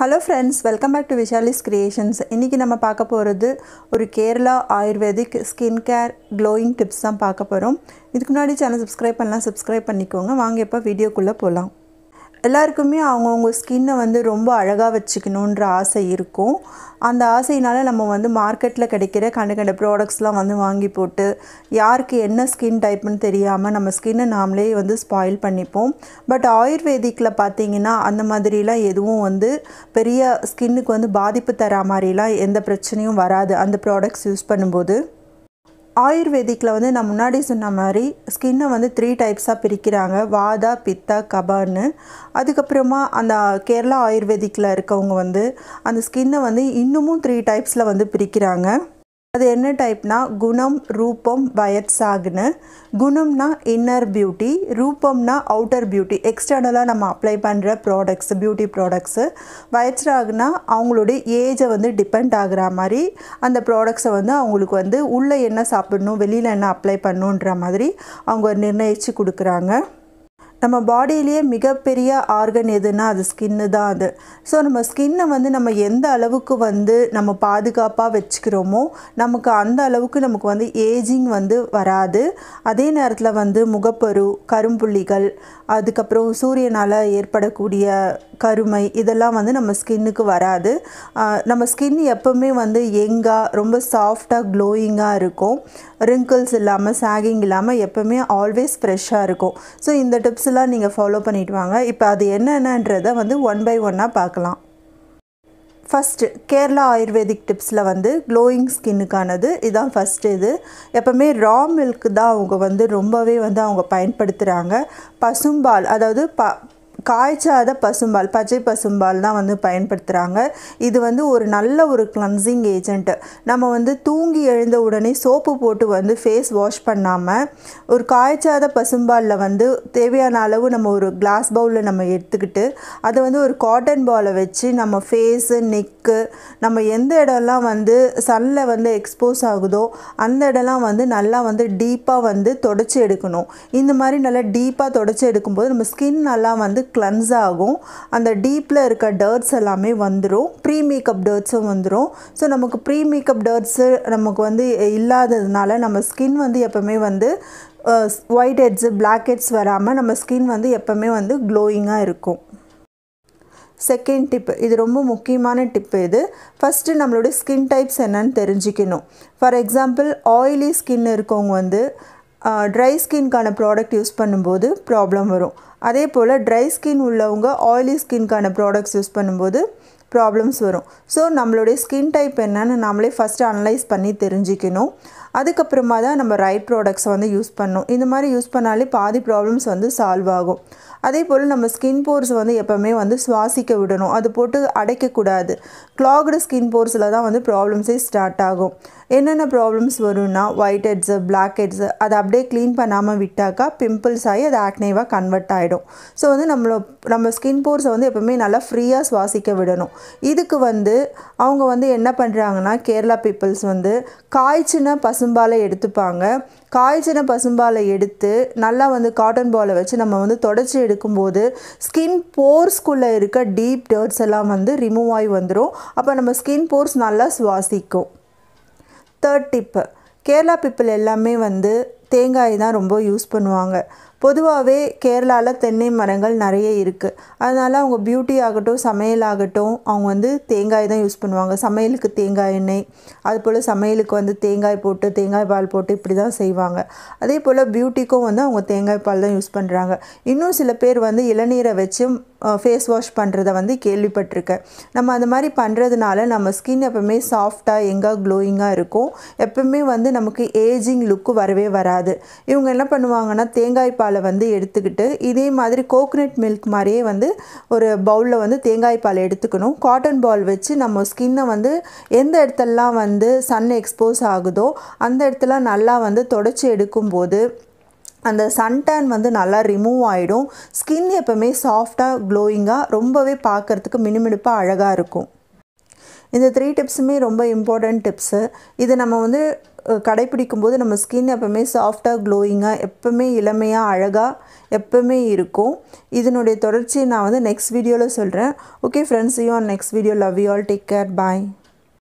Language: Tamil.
hello friends welcome back to Vishali's creations இன்றைக்கி நம்ம பார்க்க போகிறது ஒரு Kerala ayurvedic skin care glowing tips தான் பார்க்க போகிறோம் இதுக்கு முன்னாடி சேனல் சப்ஸ்கிரைப் பண்ணலாம் சப்ஸ்கிரைப் பண்ணிக்கோங்க வாங்க இப்போ வீடியோக்குள்ளே போகலாம் எல்லாருக்குமே அவங்கவுங்க ஸ்கின்னை வந்து ரொம்ப அழகாக வச்சுக்கணுன்ற ஆசை இருக்கும் அந்த ஆசையினால் நம்ம வந்து மார்க்கெட்டில் கிடைக்கிற கண்டு கண்ட ப்ராடக்ட்ஸ்லாம் வந்து வாங்கி போட்டு யாருக்கு என்ன ஸ்கின் டைப்னு தெரியாமல் நம்ம ஸ்கின்னை நாமளே வந்து ஸ்பாயில் பண்ணிப்போம் பட் ஆயுர்வேதிக்கில் பார்த்திங்கன்னா அந்த மாதிரிலாம் எதுவும் வந்து பெரிய ஸ்கின்னுக்கு வந்து பாதிப்பு தரா மாதிரிலாம் எந்த பிரச்சனையும் வராது அந்த ப்ராடக்ட்ஸ் யூஸ் பண்ணும்போது ஆயுர்வேதிக்கில் வந்து நான் முன்னாடி சொன்ன மாதிரி ஸ்கின்னை வந்து த்ரீ டைப்ஸாக பிரிக்கிறாங்க வாதா பித்தா கபான்னு அதுக்கப்புறமா அந்த கேரளா ஆயுர்வேதிக்கில் இருக்கவங்க வந்து அந்த ஸ்கின்னை வந்து இன்னமும் த்ரீ டைப்ஸில் வந்து பிரிக்கிறாங்க அது என்ன டைப்னா குணம் ரூபம் வயர்சாக்னு குணம்னா இன்னர் பியூட்டி ரூபம்னா அவுட்டர் பியூட்டி எக்ஸ்டர்னலாக நம்ம அப்ளை பண்ணுற ப்ராடக்ட்ஸ் பியூட்டி ப்ராடக்ட்ஸு வயர்சாக்னா அவங்களுடைய ஏஜை வந்து டிபெண்ட் ஆகிற மாதிரி அந்த ப்ராடக்ட்ஸை வந்து அவங்களுக்கு வந்து உள்ளே என்ன சாப்பிடணும் வெளியில் என்ன அப்ளை பண்ணுன்ற மாதிரி அவங்க நிர்ணயித்து கொடுக்குறாங்க நம்ம பாடியிலேயே மிகப்பெரிய ஆர்கன் எதுனா அது ஸ்கின்னு தான் அது ஸோ நம்ம ஸ்கின்னை வந்து நம்ம எந்த அளவுக்கு வந்து நம்ம பாதுகாப்பாக வச்சுக்கிறோமோ நமக்கு அந்த அளவுக்கு நமக்கு வந்து ஏஜிங் வந்து வராது அதே நேரத்தில் வந்து முகப்பரு கரும்புள்ளிகள் அதுக்கப்புறம் சூரியனால் ஏற்படக்கூடிய கருமை இதெல்லாம் வந்து நம்ம ஸ்கின்னுக்கு வராது நம்ம ஸ்கின் எப்போவுமே வந்து எங்காக ரொம்ப சாஃப்டாக க்ளோயிங்காக இருக்கும் ரிங்கிள்ஸ் இல்லாமல் சாகிங் இல்லாமல் எப்போவுமே ஆல்வேஸ் ஃப்ரெஷ்ஷாக இருக்கும் ஸோ இந்த டிப்ஸ்லாம் நீங்கள் ஃபாலோ பண்ணிட்டு வாங்க இப்போ அது என்னென்னன்றதை வந்து ஒன் பை ஒன்னாக பார்க்கலாம் ஃபஸ்ட்டு கேரளா ஆயுர்வேதிக் டிப்ஸில் வந்து க்ளோயிங் ஸ்கின்னுக்கானது இதுதான் ஃபஸ்ட்டு இது எப்போவுமே ரா மில்க் தான் அவங்க வந்து ரொம்பவே வந்து அவங்க பயன்படுத்துகிறாங்க பசும்பால் அதாவது ப காய்ச்சாத பசும்பால் பச்சை பசும்பால் தான் வந்து பயன்படுத்துகிறாங்க இது வந்து ஒரு நல்ல ஒரு கிளன்சிங் ஏஜென்ட்டு நம்ம வந்து தூங்கி எழுந்த உடனே சோப்பு போட்டு வந்து ஃபேஸ் வாஷ் பண்ணாமல் ஒரு காய்ச்சாத பசும்பாலில் வந்து தேவையான அளவு நம்ம ஒரு கிளாஸ் பவுலில் நம்ம எடுத்துக்கிட்டு அதை வந்து ஒரு காட்டன் பாலை வச்சு நம்ம ஃபேஸு நெக்கு நம்ம எந்த இடம்லாம் வந்து சன்னில் வந்து எக்ஸ்போஸ் ஆகுதோ அந்த இடம்லாம் வந்து நல்லா வந்து டீப்பாக வந்து தொடச்சி எடுக்கணும் இந்த மாதிரி நல்லா டீப்பாக தொடச்சி எடுக்கும்போது நம்ம ஸ்கின் நல்லா வந்து கிளன்ஸ் ஆகும் அந்த டீப்பில் இருக்க டர்ட்ஸ் எல்லாமே வந்துடும் ப்ரீ மேக்கப் டர்ட்ஸும் வந்துடும் ஸோ நமக்கு ப்ரீ மேக்கப் டர்ட்ஸு நமக்கு வந்து இல்லாததுனால நம்ம ஸ்கின் வந்து எப்போவுமே வந்து ஒயிட் ஹெட்ஸு பிளாக் ஹெட்ஸ் வராமல் நம்ம ஸ்கின் வந்து எப்போவுமே வந்து க்ளோயிங்காக இருக்கும் செகண்ட் டிப்பு இது ரொம்ப முக்கியமான டிப்பு இது ஃபஸ்ட்டு நம்மளுடைய ஸ்கின் டைப்ஸ் என்னன்னு தெரிஞ்சுக்கணும் ஃபார் எக்ஸாம்பிள் ஆயிலி ஸ்கின் இருக்கவங்க வந்து ட்ரை ஸ்கின்கான ப்ராடக்ட் யூஸ் பண்ணும்போது ப்ராப்ளம் வரும் அதே போல் ட்ரை ஸ்கின் உள்ளவங்க ஆயிலி ஸ்கின்கான ப்ராடக்ட்ஸ் யூஸ் பண்ணும்போது ப்ராப்ளம்ஸ் வரும் ஸோ நம்மளுடைய ஸ்கின் டைப் என்னன்னு நம்மளே ஃபஸ்ட்டு அனலைஸ் பண்ணி தெரிஞ்சுக்கணும் அதுக்கப்புறமா தான் நம்ம ரைட் ப்ராடக்ட்ஸை வந்து யூஸ் பண்ணணும் இந்த மாதிரி யூஸ் பண்ணாலே பாதி ப்ராப்ளம்ஸ் வந்து சால்வ் ஆகும் அதே போல் நம்ம ஸ்கின் போர்ஸ் வந்து எப்போவுமே வந்து சுவாசிக்க விடணும் அது போட்டு அடைக்கக்கூடாது கிளாக்டு ஸ்கின் போர்ஸில் தான் வந்து ப்ராப்ளம்ஸே ஸ்டார்ட் ஆகும் என்னென்ன ப்ராப்ளம்ஸ் வரும்னா ஒயிட் ஹெட்ஸு பிளாக் ஹெட்ஸு அதை அப்படியே க்ளீன் பண்ணாமல் விட்டாக்கா பிம்பிள்ஸ் ஆகி அது ஆக்னேவாக கன்வெர்ட் ஆகிடும் ஸோ வந்து நம்மளோ நம்ம ஸ்கின் போர்ஸை வந்து எப்போவுமே நல்லா ஃப்ரீயாக சுவாசிக்க விடணும் இதுக்கு வந்து அவங்க வந்து என்ன பண்ணுறாங்கன்னா கேரளா பீப்புள்ஸ் வந்து காய்ச்சின பசு பசும்பாலை எடுத்துப்பாங்க காய்ச்சின பசும்பாலை எடுத்து நல்லா வந்து காட்டன் பாலை வச்சு நம்ம வந்து தொடச்சி எடுக்கும்போது ஸ்கின் போர்ஸ்குள்ளே இருக்க டீப் டர்ட்ஸ் எல்லாம் வந்து ரிமூவ் ஆகி வந்துடும் அப்போ நம்ம ஸ்கின் போர்ஸ் நல்லா சுவாசிக்கும் தேர்ட் டிப்பு கேரளா பீப்புள் எல்லாமே வந்து தேங்காய் தான் ரொம்ப யூஸ் பண்ணுவாங்க பொதுவாகவே கேரளாவில் தென்னை மரங்கள் நிறைய இருக்குது அதனால் அவங்க பியூட்டி ஆகட்டும் சமையல் ஆகட்டும் அவங்க வந்து தேங்காய் தான் யூஸ் பண்ணுவாங்க சமையலுக்கு தேங்காய் எண்ணெய் அது போல் சமையலுக்கு வந்து தேங்காய் போட்டு தேங்காய் பால் போட்டு இப்படி தான் செய்வாங்க அதே போல் பியூட்டிக்கும் வந்து அவங்க தேங்காய் பால் தான் யூஸ் பண்ணுறாங்க இன்னும் சில பேர் வந்து இளநீரை வச்சு ஃபேஸ் வாஷ் பண்ணுறத வந்து கேள்விப்பட்டிருக்கேன் நம்ம அந்த மாதிரி பண்ணுறதுனால நம்ம ஸ்கின் எப்பவுமே சாஃப்டாக எங்கே க்ளோயிங்காக இருக்கும் எப்பவுமே வந்து நமக்கு ஏஜிங் லுக்கு வரவே வராது இவங்க என்ன பண்ணுவாங்கன்னா தேங்காய் பால் தேங்காய் வந்து எடுத்துக்கிட்டு இதே மாதிரி கோகனட் மில்க் மாதிரியே வந்து ஒரு பவுலில் வந்து தேங்காய் பால் எடுத்துக்கணும் காட்டன் பால் வச்சு நம்ம ஸ்கின்னை வந்து எந்த இடத்துலலாம் வந்து சன் எக்ஸ்போஸ் ஆகுதோ அந்த இடத்துல நல்லா வந்து தொடச்சி எடுக்கும்போது அந்த சன்டேன் வந்து நல்லா ரிமூவ் ஆகிடும் ஸ்கின் எப்போவுமே சாஃப்டாக க்ளோயிங்காக ரொம்பவே பார்க்குறதுக்கு மினுமினுப்பாக அழகாக இருக்கும் இந்த த்ரீ டிப்ஸுமே ரொம்ப இம்பார்ட்டன்ட் டிப்ஸு இது நம்ம வந்து கடைப்பிடிக்கும் போது நம்ம ஸ்கின் எப்போவுமே சாஃப்டாக க்ளோயிங்காக எப்போவுமே இளமையாக அழகாக எப்போவுமே இருக்கும் இதனுடைய தொடர்ச்சியை நான் வந்து நெக்ஸ்ட் வீடியோவில் சொல்கிறேன் okay friends you on next video love you all take care bye